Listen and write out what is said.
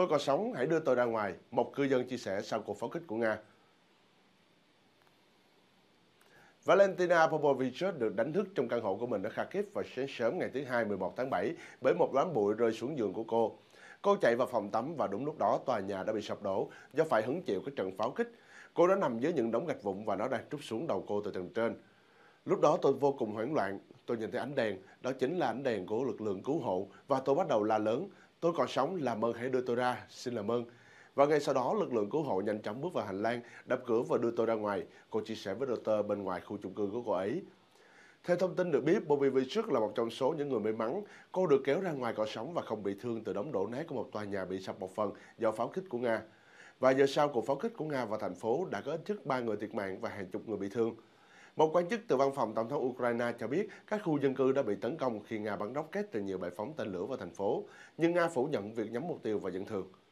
Tôi còn sống, hãy đưa tôi ra ngoài. Một cư dân chia sẻ sau cuộc pháo kích của Nga. Valentina Popovic được đánh thức trong căn hộ của mình ở Kharkiv vào sáng sớm ngày thứ Hai 11 tháng 7 bởi một đám bụi rơi xuống giường của cô. Cô chạy vào phòng tắm và đúng lúc đó tòa nhà đã bị sập đổ do phải hứng chịu cái trận pháo kích. Cô đã nằm dưới những đống gạch vụn và nó đang trút xuống đầu cô từ tầng trên. Lúc đó tôi vô cùng hoảng loạn, tôi nhìn thấy ánh đèn, đó chính là ánh đèn của lực lượng cứu hộ và tôi bắt đầu la lớn, Tôi còn sống, làm ơn hãy đưa tôi ra, xin làm ơn. Và ngay sau đó, lực lượng cứu hộ nhanh chóng bước vào hành lang, đập cửa và đưa tôi ra ngoài. Cô chia sẻ với Reuters bên ngoài khu chung cư của cô ấy. Theo thông tin được biết, Bobby Vichuk là một trong số những người may mắn. Cô được kéo ra ngoài còn sống và không bị thương từ đống đổ nát của một tòa nhà bị sập một phần do pháo kích của Nga. Và giờ sau, cuộc pháo kích của Nga vào thành phố đã có ít nhất 3 người thiệt mạng và hàng chục người bị thương. Một quan chức từ văn phòng tổng thống Ukraine cho biết các khu dân cư đã bị tấn công khi Nga bắn rocket từ nhiều bệ phóng tên lửa vào thành phố, nhưng Nga phủ nhận việc nhắm mục tiêu vào dân thường.